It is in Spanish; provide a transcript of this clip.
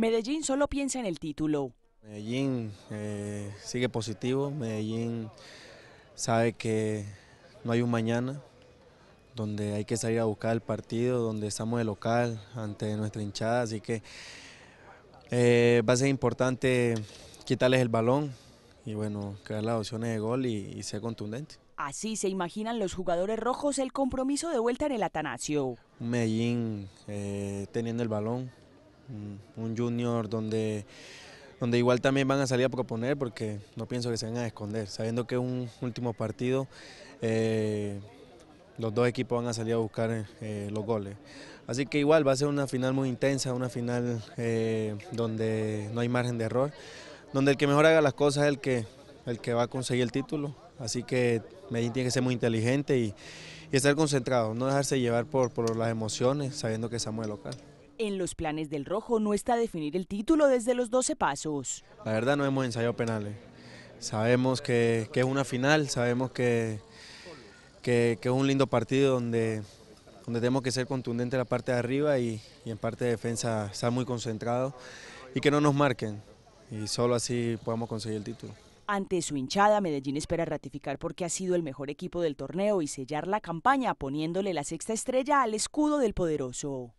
Medellín solo piensa en el título. Medellín eh, sigue positivo, Medellín sabe que no hay un mañana, donde hay que salir a buscar el partido, donde estamos de local ante nuestra hinchada, así que eh, va a ser importante quitarles el balón y bueno, crear las opciones de gol y, ser contundente. Así se imaginan los jugadores rojos el compromiso de vuelta en el Atanasio. Medellín eh, teniendo el balón, Mm, un junior donde, donde igual también van a salir a proponer porque no pienso que se van a esconder, sabiendo que es un último partido, eh, los dos equipos van a salir a buscar eh, los goles. Así que igual va a ser una final muy intensa, una final eh, donde no hay margen de error, donde el que mejor haga las cosas es el que, el que va a conseguir el título. Así que Medellín tiene que ser muy inteligente y, estar concentrado, no dejarse llevar por, por las emociones, sabiendo que estamos de local. En los planes del Rojo no está definir el título desde los 12 pasos. La verdad no hemos ensayado penales. Eh. Sabemos que, es una final, sabemos que, que, es un lindo partido donde, donde tenemos que ser contundentes en la parte de arriba y, en parte de defensa estar muy concentrado y que no nos marquen. Y solo así podemos conseguir el título. Ante su hinchada, Medellín espera ratificar porque ha sido el mejor equipo del torneo y sellar la campaña poniéndole la sexta estrella al escudo del poderoso.